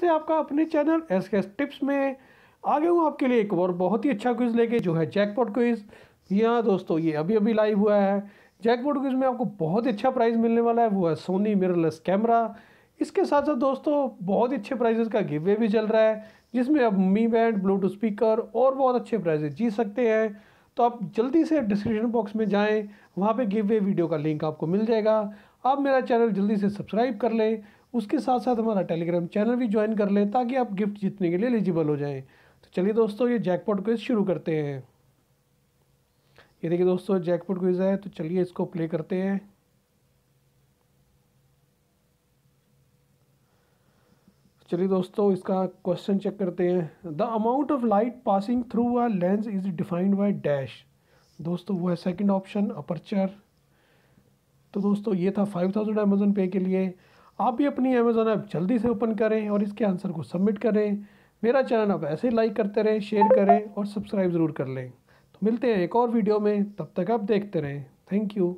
से आपका अपने चैनल एस के टिप्स में आ गया हूँ आपके लिए एक और बहुत ही अच्छा क्विज़ लेके जो है जैकपॉट क्विज़ जी हाँ दोस्तों ये अभी अभी लाइव हुआ है जैकपॉट क्विज़ में आपको बहुत अच्छा प्राइज़ मिलने वाला है वो है सोनी मिररलेस कैमरा इसके साथ साथ दोस्तों बहुत अच्छे प्राइजेज़ का गिवे भी चल रहा है जिसमें आप मी बैंड ब्लूटूथ स्पीकर और बहुत अच्छे प्राइजेज जीत सकते हैं तो आप जल्दी से डिस्क्रिप्शन बॉक्स में जाएं वहाँ पे गिव वे वीडियो का लिंक आपको मिल जाएगा आप मेरा चैनल जल्दी से सब्सक्राइब कर लें उसके साथ साथ हमारा टेलीग्राम चैनल भी ज्वाइन कर लें ताकि आप गिफ्ट जीतने के लिए एलिजिबल हो जाएं तो चलिए दोस्तों ये जैकपॉट क्विज शुरू करते हैं ये देखिए दोस्तों जैकपॉट क्विज है तो चलिए इसको प्ले करते हैं चलिए दोस्तों इसका क्वेश्चन चेक करते हैं the amount of light passing through a lens is defined by dash दोस्तों वो है सेकंड ऑप्शन अपर्चर तो दोस्तों ये था फाइव थाउजेंड अमेज़ोन पे के लिए आप भी अपनी अमेज़ोन ऐप जल्दी से ओपन करें और इसके आंसर को सबमिट करें मेरा चैनल आप ऐसे ही लाइक करते रहें शेयर करें और सब्सक्राइब ज़रूर कर लें तो मिलते हैं एक और वीडियो में तब तक आप देखते रहें थैंक यू